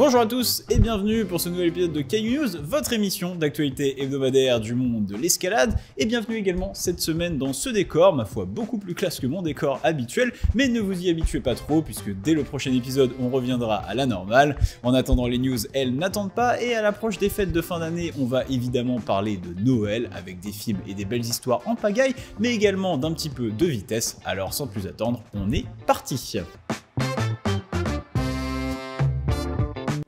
Bonjour à tous et bienvenue pour ce nouvel épisode de KU News, votre émission d'actualité hebdomadaire du monde de l'escalade. Et bienvenue également cette semaine dans ce décor, ma foi beaucoup plus classe que mon décor habituel, mais ne vous y habituez pas trop puisque dès le prochain épisode on reviendra à la normale. En attendant les news, elles n'attendent pas et à l'approche des fêtes de fin d'année, on va évidemment parler de Noël avec des films et des belles histoires en pagaille, mais également d'un petit peu de vitesse. Alors sans plus attendre, on est parti.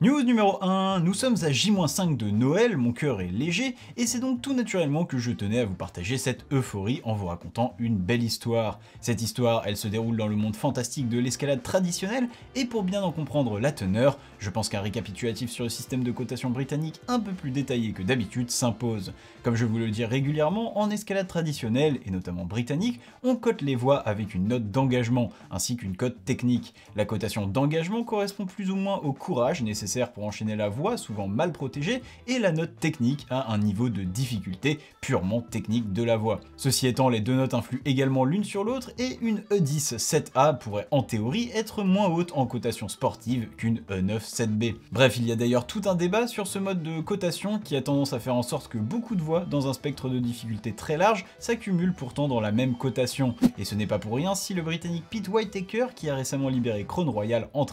News numéro 1, nous sommes à J-5 de Noël, mon cœur est léger, et c'est donc tout naturellement que je tenais à vous partager cette euphorie en vous racontant une belle histoire. Cette histoire, elle se déroule dans le monde fantastique de l'escalade traditionnelle, et pour bien en comprendre la teneur, je pense qu'un récapitulatif sur le système de cotation britannique un peu plus détaillé que d'habitude s'impose. Comme je vous le dis régulièrement, en escalade traditionnelle, et notamment britannique, on cote les voix avec une note d'engagement, ainsi qu'une cote technique. La cotation d'engagement correspond plus ou moins au courage nécessaire pour enchaîner la voix, souvent mal protégée, et la note technique à un niveau de difficulté purement technique de la voix. Ceci étant, les deux notes influent également l'une sur l'autre, et une E10 7A pourrait en théorie être moins haute en cotation sportive qu'une E9 b Bref, il y a d'ailleurs tout un débat sur ce mode de cotation qui a tendance à faire en sorte que beaucoup de voix, dans un spectre de difficulté très large, s'accumulent pourtant dans la même cotation. Et ce n'est pas pour rien si le britannique Pete Whitaker, qui a récemment libéré Crown Royal en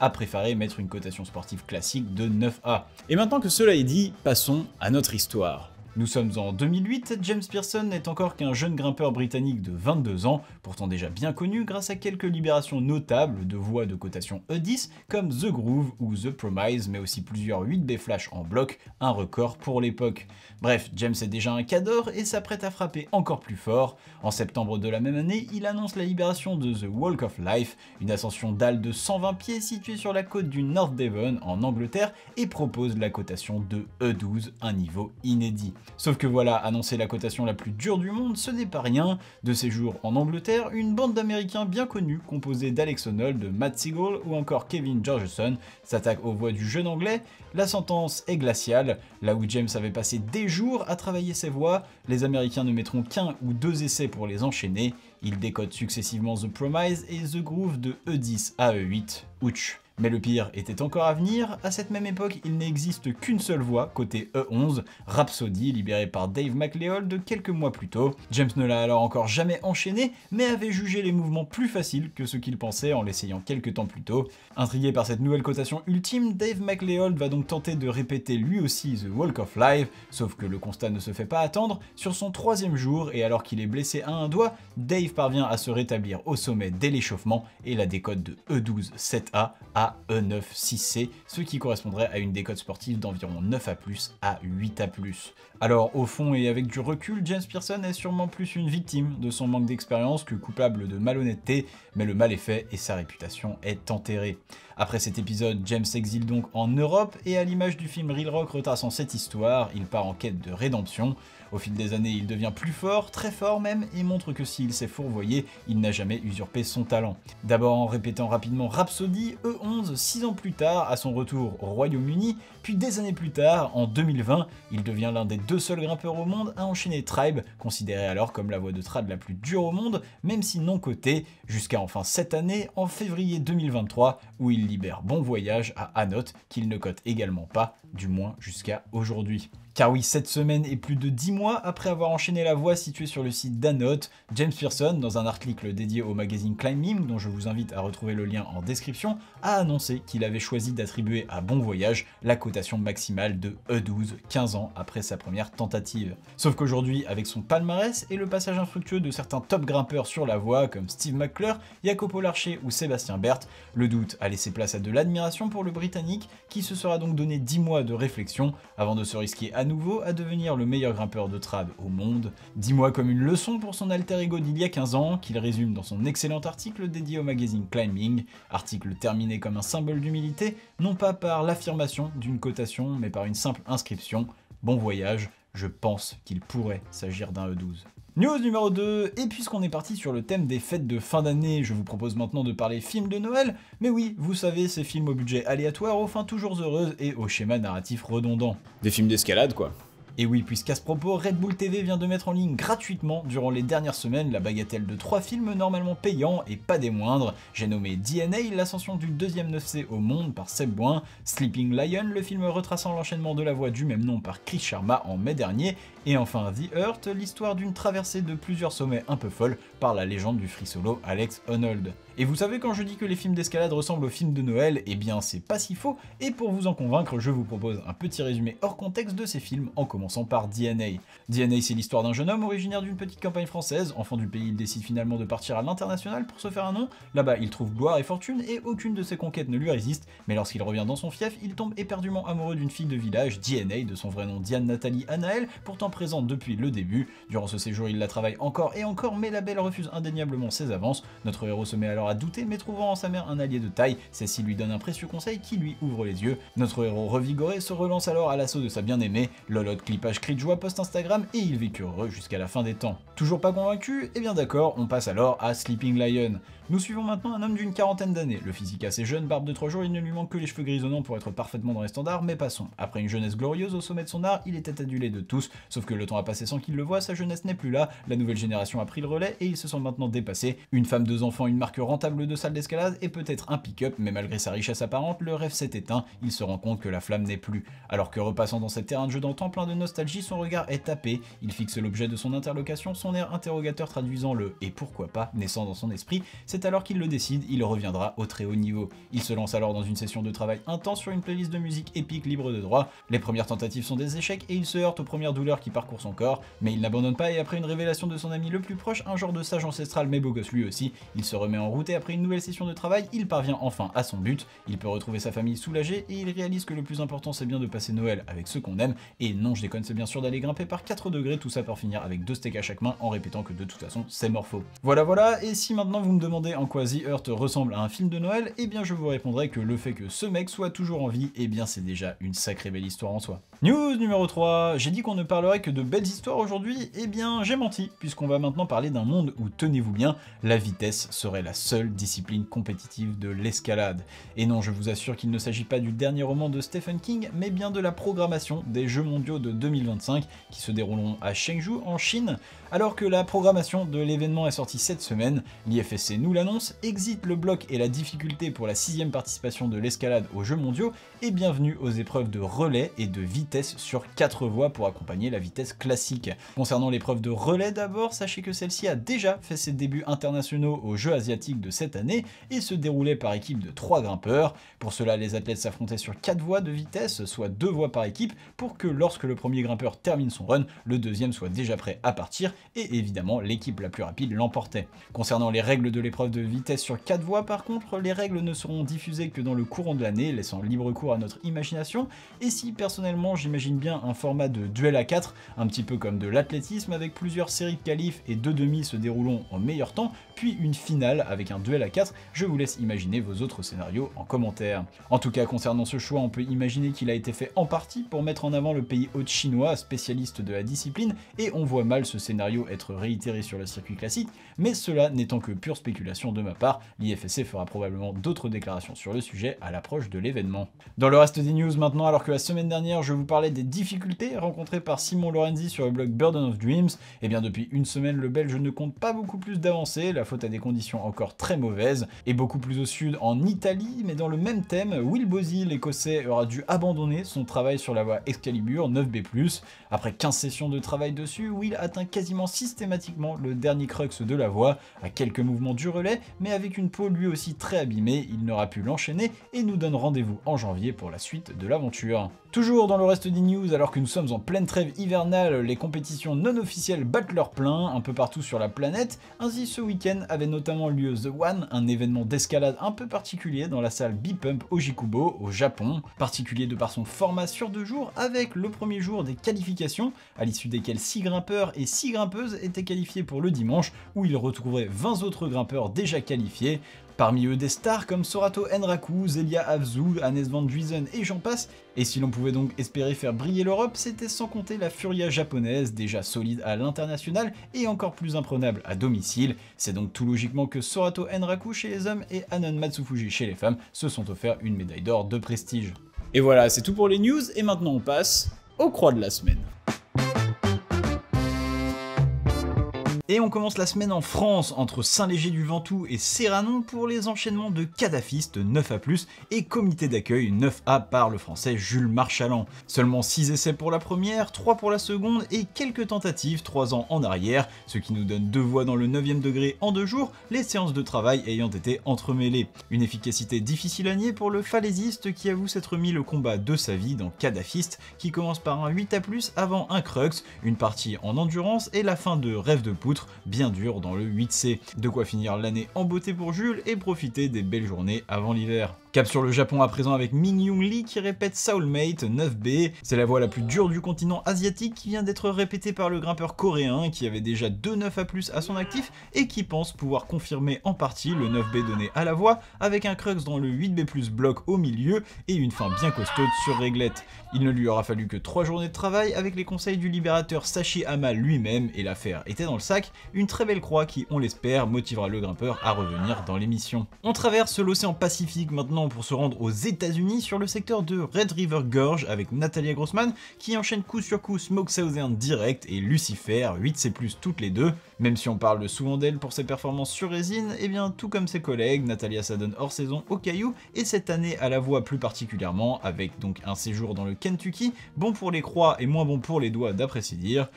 a préféré mettre une cotation sportive classique de 9A. Et maintenant que cela est dit, passons à notre histoire. Nous sommes en 2008, James Pearson n'est encore qu'un jeune grimpeur britannique de 22 ans, pourtant déjà bien connu grâce à quelques libérations notables de voies de cotation E10 comme The Groove ou The Promise, mais aussi plusieurs 8B flash en bloc, un record pour l'époque. Bref, James est déjà un cador et s'apprête à frapper encore plus fort. En septembre de la même année, il annonce la libération de The Walk of Life, une ascension d'âle de 120 pieds située sur la côte du North Devon en Angleterre et propose la cotation de E12, un niveau inédit. Sauf que voilà, annoncer la cotation la plus dure du monde, ce n'est pas rien. De ses jours en Angleterre, une bande d'Américains bien connus, composée d'Alex O'Neill, de Matt Seagal ou encore Kevin Georgeson, s'attaque aux voix du jeune anglais. La sentence est glaciale. Là où James avait passé des jours à travailler ses voix, les Américains ne mettront qu'un ou deux essais pour les enchaîner. Ils décodent successivement The Promise et The Groove de E10 à E8. Ouch. Mais le pire était encore à venir, à cette même époque, il n'existe qu'une seule voix, côté E11, Rhapsody, libérée par Dave McLeod de quelques mois plus tôt. James ne l'a alors encore jamais enchaîné, mais avait jugé les mouvements plus faciles que ce qu'il pensait en l'essayant quelques temps plus tôt. Intrigué par cette nouvelle cotation ultime, Dave McLeod va donc tenter de répéter lui aussi The Walk of Life, sauf que le constat ne se fait pas attendre, sur son troisième jour, et alors qu'il est blessé à un doigt, Dave parvient à se rétablir au sommet dès l'échauffement et la décote de E12-7A à à E9 c ce qui correspondrait à une décote sportive d'environ 9 A+, à 8 A+. Alors au fond et avec du recul, James Pearson est sûrement plus une victime de son manque d'expérience que coupable de malhonnêteté, mais le mal est fait et sa réputation est enterrée. Après cet épisode, James s'exile donc en Europe et à l'image du film Real Rock retraçant cette histoire, il part en quête de rédemption. Au fil des années, il devient plus fort, très fort même, et montre que s'il s'est fourvoyé, il n'a jamais usurpé son talent. D'abord en répétant rapidement Rhapsody, E11, 6 ans plus tard, à son retour au Royaume-Uni, puis des années plus tard, en 2020, il devient l'un des deux seuls grimpeurs au monde à enchaîner Tribe, considéré alors comme la voie de trad la plus dure au monde, même si non cotée, jusqu'à enfin cette année, en février 2023, où il libère Bon Voyage à Anote, qu'il ne cote également pas du moins jusqu'à aujourd'hui. Car oui, cette semaine et plus de 10 mois après avoir enchaîné la voie située sur le site d'Anote, James Pearson, dans un article dédié au magazine Climbing, dont je vous invite à retrouver le lien en description, a annoncé qu'il avait choisi d'attribuer à Bon Voyage la cotation maximale de E12, 15 ans après sa première tentative. Sauf qu'aujourd'hui, avec son palmarès et le passage infructueux de certains top grimpeurs sur la voie comme Steve McClure, Jacopo Larcher ou Sébastien Berthe, le doute a laissé place à de l'admiration pour le Britannique, qui se sera donc donné 10 mois de réflexion avant de se risquer à nouveau à devenir le meilleur grimpeur de trad au monde. Dis-moi comme une leçon pour son alter ego d'il y a 15 ans, qu'il résume dans son excellent article dédié au magazine Climbing, article terminé comme un symbole d'humilité, non pas par l'affirmation d'une cotation, mais par une simple inscription. Bon voyage, je pense qu'il pourrait s'agir d'un E12. News numéro 2, et puisqu'on est parti sur le thème des fêtes de fin d'année, je vous propose maintenant de parler films de Noël, mais oui, vous savez, ces films au budget aléatoire, aux fins toujours heureuses et au schéma narratif redondant. Des films d'escalade quoi. Et oui, puisqu'à ce propos, Red Bull TV vient de mettre en ligne gratuitement durant les dernières semaines la bagatelle de trois films normalement payants et pas des moindres. J'ai nommé DNA, l'ascension du deuxième 9C au monde par Seb Bouin, Sleeping Lion, le film retraçant l'enchaînement de la voix du même nom par Chris Sharma en mai dernier, et enfin The Earth, l'histoire d'une traversée de plusieurs sommets un peu folle par la légende du free solo Alex Honnold. Et vous savez quand je dis que les films d'escalade ressemblent aux films de Noël, eh bien c'est pas si faux, et pour vous en convaincre, je vous propose un petit résumé hors contexte de ces films en commentaire commençant par DNA. DNA, c'est l'histoire d'un jeune homme originaire d'une petite campagne française. Enfant du pays, il décide finalement de partir à l'international pour se faire un nom. Là-bas, il trouve gloire et fortune et aucune de ses conquêtes ne lui résiste. Mais lorsqu'il revient dans son fief, il tombe éperdument amoureux d'une fille de village, DNA, de son vrai nom Diane Nathalie Anaël, pourtant présente depuis le début. Durant ce séjour, il la travaille encore et encore, mais la belle refuse indéniablement ses avances. Notre héros se met alors à douter, mais trouvant en sa mère un allié de taille, celle-ci lui donne un précieux conseil qui lui ouvre les yeux. Notre héros revigoré se relance alors à l'assaut de sa bien-aimée. Lolotte page cri de joie post-Instagram et il vécu heureux jusqu'à la fin des temps. Toujours pas convaincu Et eh bien d'accord, on passe alors à Sleeping Lion. Nous suivons maintenant un homme d'une quarantaine d'années. Le physique assez jeune, barbe de 3 jours, il ne lui manque que les cheveux grisonnants pour être parfaitement dans les standards, mais passons. Après une jeunesse glorieuse au sommet de son art, il était adulé de tous, sauf que le temps a passé sans qu'il le voie, sa jeunesse n'est plus là, la nouvelle génération a pris le relais et il se sent maintenant dépassé. Une femme, deux enfants, une marque rentable de salle d'escalade et peut-être un pick-up, mais malgré sa richesse apparente, le rêve s'est éteint, il se rend compte que la flamme n'est plus. Alors que repassant dans cet terrain de jeu d'antan plein de nostalgie, son regard est tapé, il fixe l'objet de son interlocution, son air interrogateur traduisant le « et pourquoi pas » naissant dans son esprit, c'est alors qu'il le décide, il reviendra au très haut niveau. Il se lance alors dans une session de travail intense sur une playlist de musique épique libre de droit. Les premières tentatives sont des échecs et il se heurte aux premières douleurs qui parcourent son corps, mais il n'abandonne pas et après une révélation de son ami le plus proche, un genre de sage ancestral mais beau gosse lui aussi, il se remet en route et après une nouvelle session de travail, il parvient enfin à son but. Il peut retrouver sa famille soulagée et il réalise que le plus important c'est bien de passer Noël avec ceux qu'on aime. Et non, je déconne, c'est bien sûr d'aller grimper par 4 degrés, tout ça pour finir avec deux steaks à chaque main en répétant que de toute façon c'est morpho. Voilà voilà, et si maintenant vous me demandez en quasi, The ressemble à un film de Noël, eh bien je vous répondrai que le fait que ce mec soit toujours en vie, eh bien c'est déjà une sacrée belle histoire en soi. News numéro 3, j'ai dit qu'on ne parlerait que de belles histoires aujourd'hui, eh bien j'ai menti, puisqu'on va maintenant parler d'un monde où, tenez-vous bien, la vitesse serait la seule discipline compétitive de l'escalade. Et non, je vous assure qu'il ne s'agit pas du dernier roman de Stephen King, mais bien de la programmation des Jeux mondiaux de 2025 qui se dérouleront à Shenzhou en Chine. Alors que la programmation de l'événement est sortie cette semaine, l'IFSC nous l'annonce, exit le bloc et la difficulté pour la sixième participation de l'escalade aux Jeux mondiaux, et bienvenue aux épreuves de relais et de vitesse sur 4 voies pour accompagner la vitesse classique. Concernant l'épreuve de relais d'abord, sachez que celle-ci a déjà fait ses débuts internationaux aux Jeux asiatiques de cette année et se déroulait par équipe de 3 grimpeurs. Pour cela, les athlètes s'affrontaient sur 4 voies de vitesse, soit 2 voies par équipe, pour que lorsque le premier grimpeur termine son run, le deuxième soit déjà prêt à partir et évidemment l'équipe la plus rapide l'emportait. Concernant les règles de l'épreuve de vitesse sur 4 voies par contre, les règles ne seront diffusées que dans le courant de l'année, laissant libre cours à notre imagination et si personnellement j'imagine bien, un format de duel à 4, un petit peu comme de l'athlétisme, avec plusieurs séries de qualifs et deux demi se déroulant en meilleur temps, puis une finale avec un duel à 4. Je vous laisse imaginer vos autres scénarios en commentaire. En tout cas, concernant ce choix, on peut imaginer qu'il a été fait en partie pour mettre en avant le pays hôte chinois, spécialiste de la discipline, et on voit mal ce scénario être réitéré sur le circuit classique, mais cela n'étant que pure spéculation de ma part, l'IFSC fera probablement d'autres déclarations sur le sujet à l'approche de l'événement. Dans le reste des news maintenant, alors que la semaine dernière, je vous parler des difficultés rencontrées par Simon Lorenzi sur le blog Burden of Dreams. Et eh bien depuis une semaine, le Belge ne compte pas beaucoup plus d'avancées, la faute à des conditions encore très mauvaises, et beaucoup plus au sud en Italie, mais dans le même thème, Will Bosil, l'écossais, aura dû abandonner son travail sur la voie Excalibur 9B+. Après 15 sessions de travail dessus, Will atteint quasiment systématiquement le dernier crux de la voie, à quelques mouvements du relais, mais avec une peau lui aussi très abîmée, il n'aura pu l'enchaîner et nous donne rendez-vous en janvier pour la suite de l'aventure. Toujours dans le news, alors que nous sommes en pleine trêve hivernale, les compétitions non officielles battent leur plein un peu partout sur la planète. Ainsi, ce week-end avait notamment lieu The One, un événement d'escalade un peu particulier dans la salle B-Pump Ojikubo au Japon, particulier de par son format sur deux jours avec le premier jour des qualifications, à l'issue desquelles 6 grimpeurs et 6 grimpeuses étaient qualifiés pour le dimanche, où ils retrouveraient 20 autres grimpeurs déjà qualifiés. Parmi eux des stars comme Sorato Enraku, Zelia Avzu, Anes van Duizen et j'en passe, et si l'on pouvait donc espérer faire briller l'Europe, c'était sans compter la Furia japonaise, déjà solide à l'international et encore plus imprenable à domicile. C'est donc tout logiquement que Sorato Enraku chez les hommes et Anon Matsufuji chez les femmes se sont offerts une médaille d'or de prestige. Et voilà, c'est tout pour les news, et maintenant on passe aux croix de la semaine. Et on commence la semaine en France, entre Saint-Léger-du-Ventoux et Serranon pour les enchaînements de cadafiste 9A+, et Comité d'accueil 9A par le français Jules Marchaland. Seulement 6 essais pour la première, 3 pour la seconde et quelques tentatives 3 ans en arrière, ce qui nous donne deux voix dans le 9ème degré en deux jours, les séances de travail ayant été entremêlées. Une efficacité difficile à nier pour le falaisiste qui avoue s'être mis le combat de sa vie dans cadafiste qui commence par un 8A+, avant un Crux, une partie en endurance et la fin de Rêve de poutre bien dur dans le 8C. De quoi finir l'année en beauté pour Jules et profiter des belles journées avant l'hiver. Cap sur le Japon à présent avec Min Young Lee qui répète Soulmate 9B. C'est la voix la plus dure du continent asiatique qui vient d'être répétée par le grimpeur coréen qui avait déjà 2 9 à plus à son actif et qui pense pouvoir confirmer en partie le 9B donné à la voix avec un crux dans le 8B plus bloc au milieu et une fin bien costaude sur réglette. Il ne lui aura fallu que 3 journées de travail avec les conseils du libérateur Sachi Hama lui-même et l'affaire était dans le sac, une très belle croix qui on l'espère motivera le grimpeur à revenir dans l'émission. On traverse l'océan Pacifique maintenant pour se rendre aux États-Unis sur le secteur de Red River Gorge avec Natalia Grossman qui enchaîne coup sur coup Smoke Southern Direct et Lucifer 8C+ toutes les deux. Même si on parle souvent d'elle pour ses performances sur résine, et eh bien tout comme ses collègues, Natalia s'adonne hors saison au caillou et cette année à la voix plus particulièrement avec donc un séjour dans le Kentucky, bon pour les croix et moins bon pour les doigts d'après ses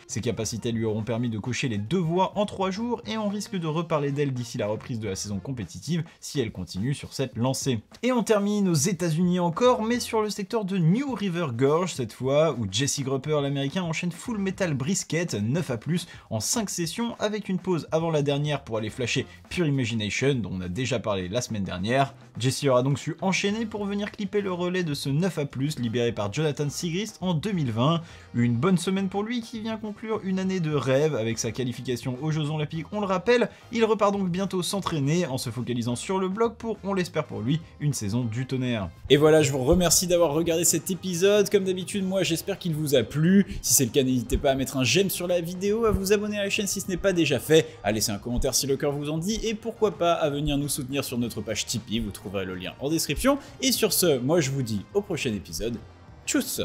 Ses capacités lui auront permis de cocher les deux voix en trois jours et on risque de reparler d'elle d'ici la reprise de la saison compétitive si elle continue sur cette lancée. Et on termine aux États-Unis encore, mais sur le secteur de New River Gorge cette fois, où Jesse Grupper, l'américain, enchaîne Full Metal Brisket 9 à plus en 5 sessions avec une pause avant la dernière pour aller flasher Pure Imagination, dont on a déjà parlé la semaine dernière. Jesse aura donc su enchaîner pour venir clipper le relais de ce 9 à plus libéré par Jonathan Sigrist en 2020. Une bonne semaine pour lui qui vient conclure une année de rêve avec sa qualification aux Jeux Olympiques, on le rappelle. Il repart donc bientôt s'entraîner en se focalisant sur le bloc pour, on l'espère pour lui, une saison du tonnerre. Et voilà, je vous remercie d'avoir regardé cet épisode. Comme d'habitude, moi j'espère qu'il vous a plu. Si c'est le cas, n'hésitez pas à mettre un j'aime sur la vidéo, à vous abonner à la chaîne si ce n'est pas déjà fait, à laisser un commentaire si le cœur vous en dit, et pourquoi pas à venir nous soutenir sur notre page Tipeee, vous trouverez le lien en description. Et sur ce, moi je vous dis au prochain épisode. Tchuss